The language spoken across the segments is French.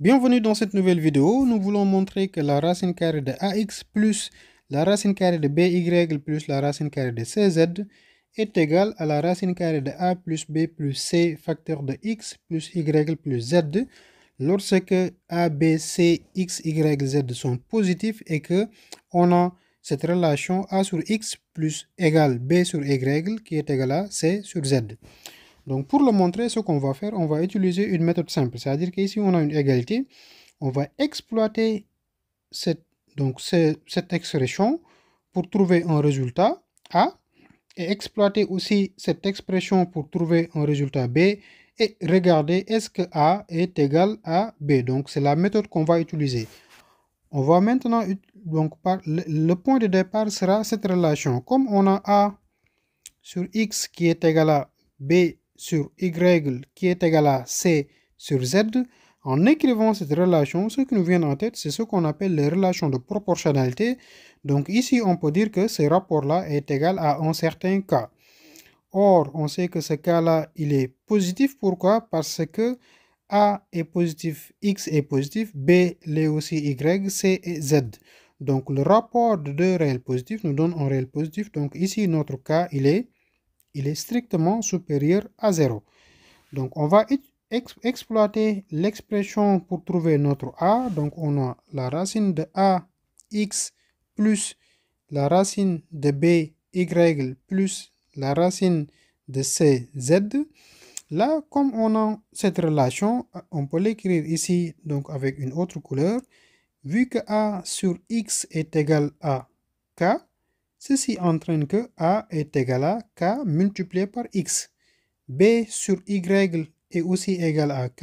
Bienvenue dans cette nouvelle vidéo, nous voulons montrer que la racine carrée de ax plus la racine carrée de by plus la racine carrée de cz est égale à la racine carrée de a plus b plus c facteur de x plus y plus z lorsque a, b, c, x, y, z sont positifs et que on a cette relation a sur x plus égale b sur y qui est égale à c sur z. Donc pour le montrer, ce qu'on va faire, on va utiliser une méthode simple. C'est-à-dire qu'ici, on a une égalité. On va exploiter cette, donc cette expression pour trouver un résultat A et exploiter aussi cette expression pour trouver un résultat B et regarder est-ce que A est égal à B. Donc c'est la méthode qu'on va utiliser. On va maintenant, donc le point de départ sera cette relation. Comme on a A sur X qui est égal à B sur y qui est égal à c sur z, en écrivant cette relation, ce qui nous vient en tête, c'est ce qu'on appelle les relations de proportionnalité. Donc ici, on peut dire que ce rapport-là est égal à un certain k. Or, on sait que ce cas-là, il est positif. Pourquoi Parce que A est positif, X est positif, B est aussi, Y, C et Z. Donc, le rapport de deux réels positifs nous donne un réel positif. Donc, ici, notre cas, il est il est strictement supérieur à 0. Donc on va exploiter l'expression pour trouver notre a. Donc on a la racine de a x plus la racine de b y plus la racine de c z. Là, comme on a cette relation, on peut l'écrire ici donc avec une autre couleur. Vu que a sur x est égal à k, Ceci entraîne que A est égal à K multiplié par X. B sur Y est aussi égal à K.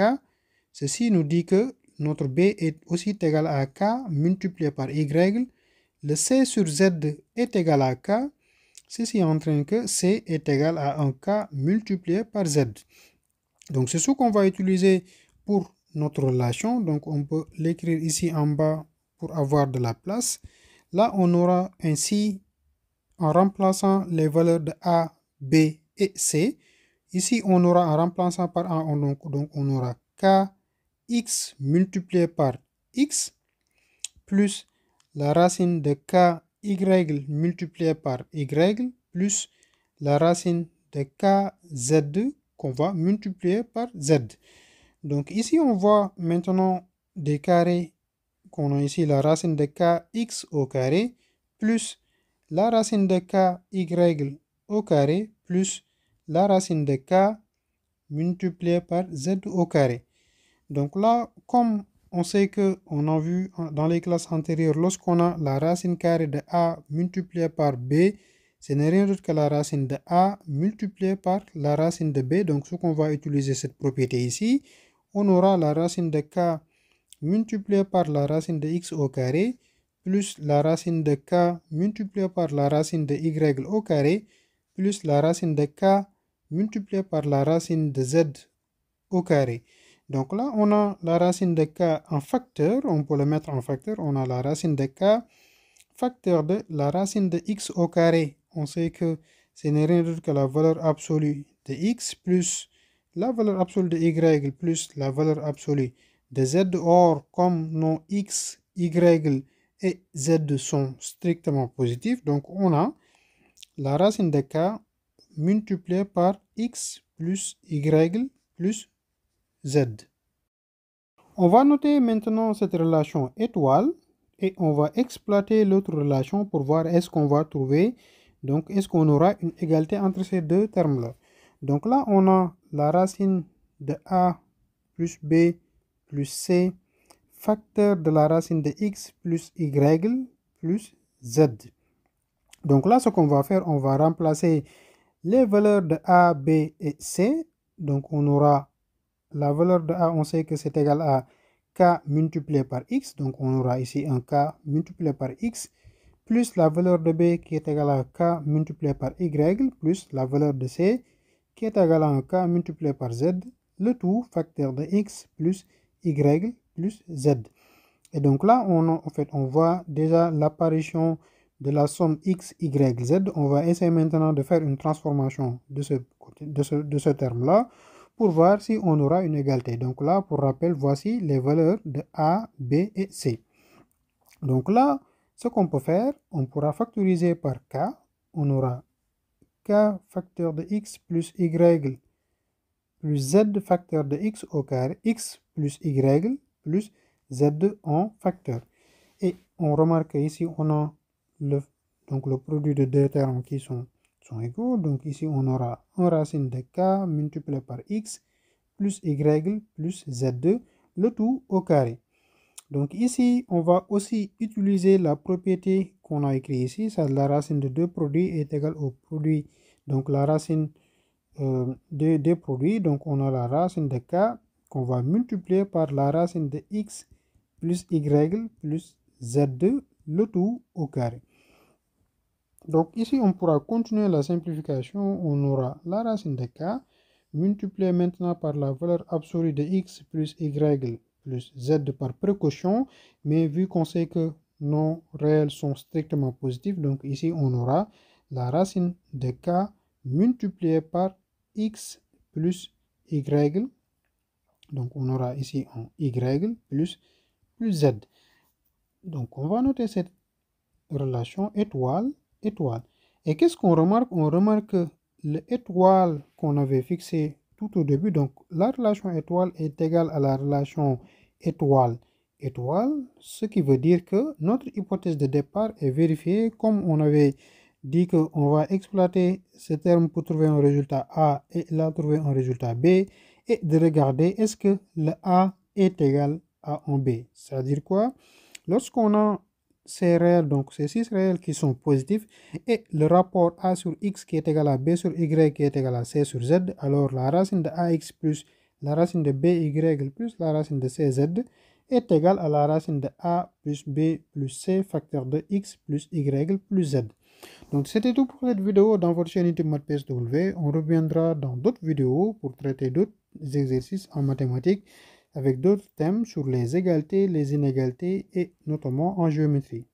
Ceci nous dit que notre B est aussi égal à K multiplié par Y. Le C sur Z est égal à K. Ceci entraîne que C est égal à un k multiplié par Z. Donc c'est ce qu'on va utiliser pour notre relation. Donc on peut l'écrire ici en bas pour avoir de la place. Là, on aura ainsi en remplaçant les valeurs de A, B et C. Ici, on aura en remplaçant par A, on, donc, on aura kx X multiplié par X plus la racine de K, Y multiplié par Y plus la racine de kz Z qu'on va multiplier par Z. Donc ici, on voit maintenant des carrés qu'on a ici la racine de kx X au carré plus la racine de k y au carré plus la racine de k multipliée par z au carré. Donc là, comme on sait que on a vu dans les classes antérieures, lorsqu'on a la racine carrée de a multipliée par b, ce n'est rien d'autre que la racine de a multipliée par la racine de b. Donc ce qu'on va utiliser cette propriété ici, on aura la racine de k multipliée par la racine de x au carré plus la racine de k multipliée par la racine de y au carré plus la racine de k multipliée par la racine de z au carré. Donc là, on a la racine de k en facteur, on peut le mettre en facteur, on a la racine de k facteur de la racine de x au carré. On sait que ce n'est rien d'autre que la valeur absolue de x plus la valeur absolue de y plus la valeur absolue de z. Or, comme non x, y et z sont strictement positifs. Donc, on a la racine de K multipliée par X plus Y plus Z. On va noter maintenant cette relation étoile et on va exploiter l'autre relation pour voir est-ce qu'on va trouver, donc est-ce qu'on aura une égalité entre ces deux termes-là. Donc là, on a la racine de A plus B plus C facteur de la racine de x plus y plus z. Donc là, ce qu'on va faire, on va remplacer les valeurs de a, b et c. Donc on aura la valeur de a, on sait que c'est égal à k multiplié par x. Donc on aura ici un k multiplié par x plus la valeur de b qui est égal à k multiplié par y plus la valeur de c qui est égal à un k multiplié par z. Le tout facteur de x plus y Z. Et donc là, on, en fait, on voit déjà l'apparition de la somme X, Y, Z. On va essayer maintenant de faire une transformation de ce, de ce, de ce terme-là pour voir si on aura une égalité. Donc là, pour rappel, voici les valeurs de A, B et C. Donc là, ce qu'on peut faire, on pourra factoriser par K. On aura K facteur de X plus Y plus Z facteur de X au carré, X plus Y plus Z2 en facteur. Et on remarque ici, on a le, donc le produit de deux termes qui sont, sont égaux. Donc ici, on aura une racine de K multiplié par X plus Y plus Z2, le tout au carré. Donc ici, on va aussi utiliser la propriété qu'on a écrite ici, c'est la racine de deux produits est égale au produit, donc la racine euh, de deux produits, donc on a la racine de K qu'on va multiplier par la racine de x plus y plus z2, le tout au carré. Donc ici, on pourra continuer la simplification. On aura la racine de k multipliée maintenant par la valeur absolue de x plus y plus z par précaution. Mais vu qu'on sait que nos réels sont strictement positifs, donc ici, on aura la racine de k multipliée par x plus y donc on aura ici en y plus, z. Donc on va noter cette relation étoile, étoile. Et qu'est-ce qu'on remarque On remarque que l'étoile qu'on avait fixée tout au début. Donc la relation étoile est égale à la relation étoile, étoile. Ce qui veut dire que notre hypothèse de départ est vérifiée comme on avait dit qu'on va exploiter ce terme pour trouver un résultat A et là trouver un résultat B de regarder est-ce que le A est égal à un B. C'est-à-dire quoi Lorsqu'on a ces réels, donc ces 6 réels qui sont positifs, et le rapport A sur X qui est égal à B sur Y qui est égal à C sur Z, alors la racine de AX plus la racine de BY plus la racine de CZ est égale à la racine de A plus B plus C facteur de X plus Y plus Z. Donc c'était tout pour cette vidéo dans votre chaîne YouTube PSW. On reviendra dans d'autres vidéos pour traiter d'autres exercices en mathématiques avec d'autres thèmes sur les égalités, les inégalités et notamment en géométrie.